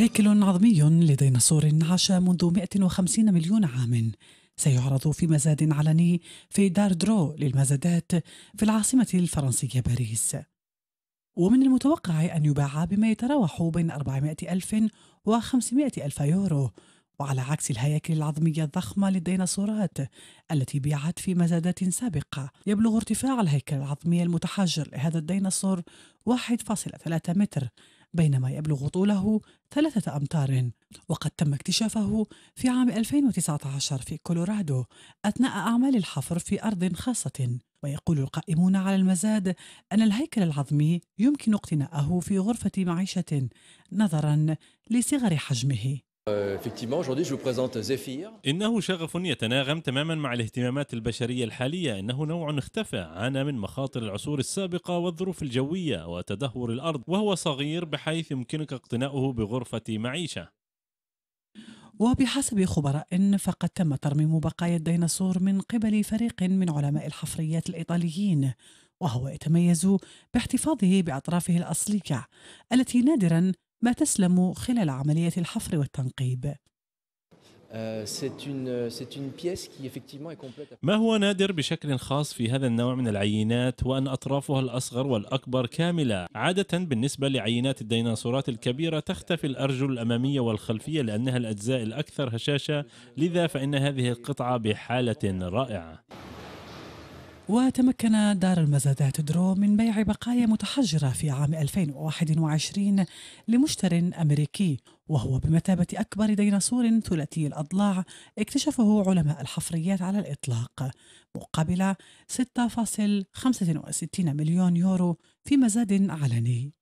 هيكل عظمي لديناصور عاش منذ 150 مليون عام سيعرض في مزاد علني في دار درو للمزادات في العاصمة الفرنسية باريس ومن المتوقع أن يباع بما يتراوح بين 400 ألف و 500 ألف يورو وعلى عكس الهياكل العظمية الضخمة للديناصورات التي بيعت في مزادات سابقة يبلغ ارتفاع الهيكل العظمي المتحجر لهذا الديناصور 1.3 متر بينما يبلغ طوله ثلاثة أمتار وقد تم اكتشافه في عام 2019 في كولورادو أثناء أعمال الحفر في أرض خاصة ويقول القائمون على المزاد أن الهيكل العظمي يمكن اقتناءه في غرفة معيشة نظرا لصغر حجمه Euh, إنه شغف يتناغم تماما مع الاهتمامات البشرية الحالية إنه نوع اختفى عانى من مخاطر العصور السابقة والظروف الجوية وتدهور الأرض وهو صغير بحيث يمكنك اقتناؤه بغرفة معيشة وبحسب خبراء فقد تم ترميم بقايا الديناصور من قبل فريق من علماء الحفريات الإيطاليين وهو يتميز باحتفاظه بأطرافه الأصلية التي نادرا ما تسلم خلال عملية الحفر والتنقيب آه، euh، ما هو نادر بشكل خاص في هذا النوع من العينات هو أن أطرافها الأصغر والأكبر كاملة عادة بالنسبة لعينات الديناصورات الكبيرة تختفي الأرجل الأمامية والخلفية لأنها الأجزاء الأكثر هشاشة لذا فإن هذه القطعة بحالة رائعة وتمكن دار المزادات درو من بيع بقايا متحجرة في عام 2021 لمشتر أمريكي وهو بمثابة أكبر ديناصور ثلاثي الأضلاع اكتشفه علماء الحفريات على الإطلاق مقابل 6.65 مليون يورو في مزاد علني